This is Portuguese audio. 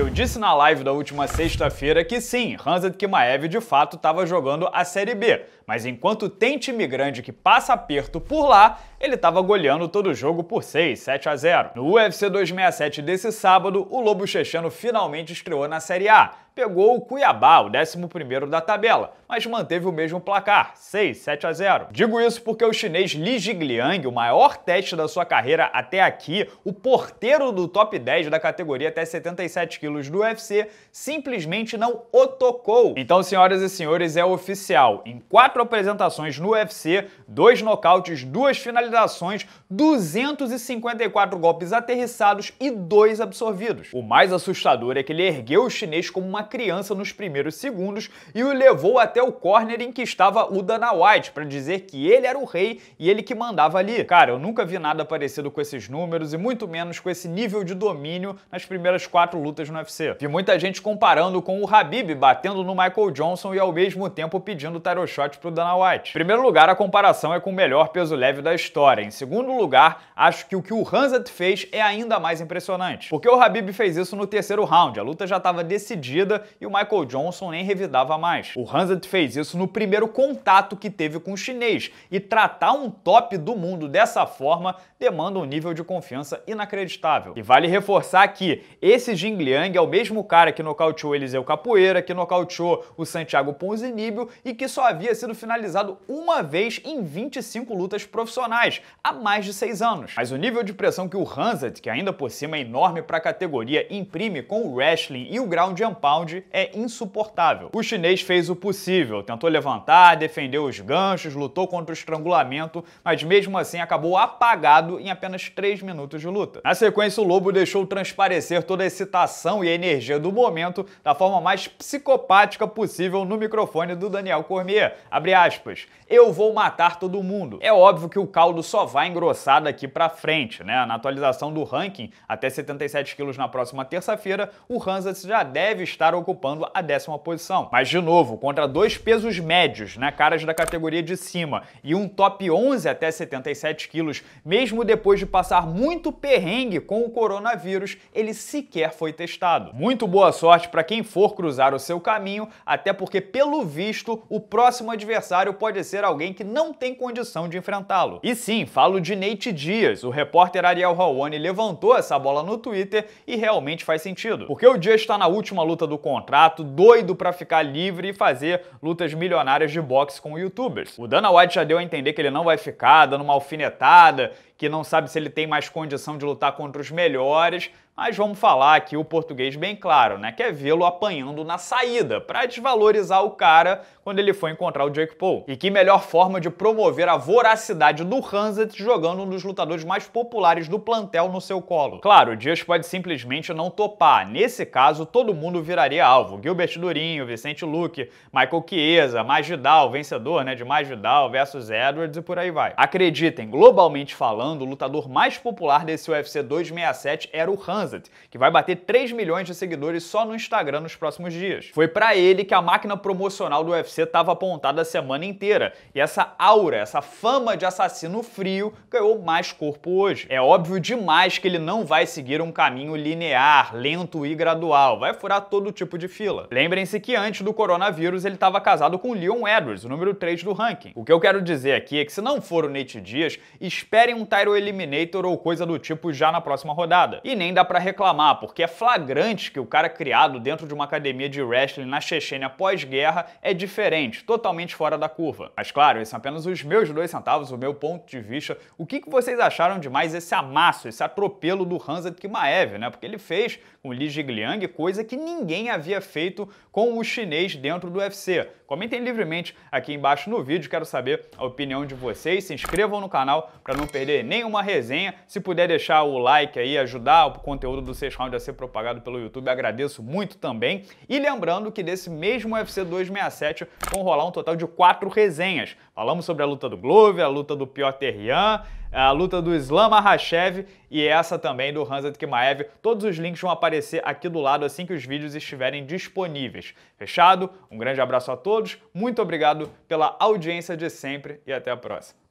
Eu disse na live da última sexta-feira que sim, Hanzad Kimaev de fato estava jogando a Série B, mas enquanto tem time grande que passa aperto por lá, ele estava goleando todo o jogo por 6, 7 a 0. No UFC 267 desse sábado, o Lobo Checheno finalmente estreou na Série A. Pegou o Cuiabá, o 11 da tabela, mas manteve o mesmo placar, 6, 7 a 0. Digo isso porque o chinês Li Jigliang, o maior teste da sua carreira até aqui, o porteiro do top 10 da categoria até 77 quilos do UFC, simplesmente não o tocou. Então, senhoras e senhores, é oficial. Em quatro apresentações no UFC, dois nocautes, duas finalizações, validações, 254 golpes aterrissados e 2 absorvidos. O mais assustador é que ele ergueu o chinês como uma criança nos primeiros segundos e o levou até o corner em que estava o Dana White para dizer que ele era o rei e ele que mandava ali. Cara, eu nunca vi nada parecido com esses números e muito menos com esse nível de domínio nas primeiras quatro lutas no UFC. Vi muita gente comparando com o Habib batendo no Michael Johnson e ao mesmo tempo pedindo tarot shot pro Dana White. Em primeiro lugar, a comparação é com o melhor peso leve da história história. Em segundo lugar, acho que o que o Hanzat fez é ainda mais impressionante, porque o Habib fez isso no terceiro round, a luta já estava decidida e o Michael Johnson nem revidava mais. O Hanzat fez isso no primeiro contato que teve com o chinês, e tratar um top do mundo dessa forma demanda um nível de confiança inacreditável. E vale reforçar que esse Jing Liang é o mesmo cara que nocauteou Eliseu Capoeira, que nocauteou o Santiago Ponzinibio e que só havia sido finalizado uma vez em 25 lutas profissionais há mais de seis anos. Mas o nível de pressão que o Hansett, que ainda por cima é enorme para a categoria, imprime com o wrestling e o ground and pound é insuportável. O chinês fez o possível, tentou levantar, defendeu os ganchos, lutou contra o estrangulamento, mas mesmo assim acabou apagado em apenas três minutos de luta. Na sequência, o Lobo deixou transparecer toda a excitação e a energia do momento da forma mais psicopática possível no microfone do Daniel Cormier. Abre aspas. Eu vou matar todo mundo. É óbvio que o caldo saldo só vai engrossar daqui para frente. Né? Na atualização do ranking, até 77 quilos na próxima terça-feira, o Hansa já deve estar ocupando a décima posição. Mas, de novo, contra dois pesos médios, né? caras da categoria de cima, e um top 11 até 77 quilos, mesmo depois de passar muito perrengue com o coronavírus, ele sequer foi testado. Muito boa sorte para quem for cruzar o seu caminho, até porque, pelo visto, o próximo adversário pode ser alguém que não tem condição de enfrentá-lo. E se Sim, falo de Nate Dias. O repórter Ariel Raoni levantou essa bola no Twitter e realmente faz sentido. Porque o Dias está na última luta do contrato, doido para ficar livre e fazer lutas milionárias de boxe com youtubers. O Dana White já deu a entender que ele não vai ficar, dando uma alfinetada, que não sabe se ele tem mais condição de lutar contra os melhores, mas vamos falar aqui o português bem claro, né? Que é vê-lo apanhando na saída, para desvalorizar o cara quando ele foi encontrar o Jake Paul. E que melhor forma de promover a voracidade do Hanset jogando um dos lutadores mais populares do plantel no seu colo. Claro, o Dias pode simplesmente não topar. Nesse caso, todo mundo viraria alvo. Gilbert Durinho, Vicente Luque, Michael Chiesa, Magidal, vencedor né, de Magidal versus Edwards e por aí vai. Acreditem, globalmente falando, o lutador mais popular desse UFC 267 era o Hanset Closet, que vai bater 3 milhões de seguidores só no Instagram nos próximos dias. Foi para ele que a máquina promocional do UFC estava apontada a semana inteira, e essa aura, essa fama de assassino frio ganhou mais corpo hoje. É óbvio demais que ele não vai seguir um caminho linear, lento e gradual, vai furar todo tipo de fila. Lembrem-se que antes do coronavírus ele estava casado com Leon Edwards, o número 3 do ranking. O que eu quero dizer aqui é que se não for o Nate Dias, esperem um Tyro Eliminator ou coisa do tipo já na próxima rodada. E nem dá pra reclamar, porque é flagrante que o cara criado dentro de uma academia de wrestling na Chechênia pós-guerra é diferente, totalmente fora da curva. Mas claro, esses são apenas os meus dois centavos, o meu ponto de vista. O que, que vocês acharam de mais esse amasso, esse atropelo do Hansa Kimaev, né? Porque ele fez com Li Jigliang coisa que ninguém havia feito com o chinês dentro do UFC. Comentem livremente aqui embaixo no vídeo, quero saber a opinião de vocês. Se inscrevam no canal para não perder nenhuma resenha. Se puder deixar o like aí, ajudar o conteúdo conteúdo do Seixas Round a ser propagado pelo YouTube. Agradeço muito também. E lembrando que desse mesmo UFC 267 vão rolar um total de quatro resenhas. Falamos sobre a luta do Glover, a luta do Piotr Jan, a luta do Islam Mahashev e essa também do Hansa Kimaev. Todos os links vão aparecer aqui do lado assim que os vídeos estiverem disponíveis. Fechado? Um grande abraço a todos, muito obrigado pela audiência de sempre e até a próxima.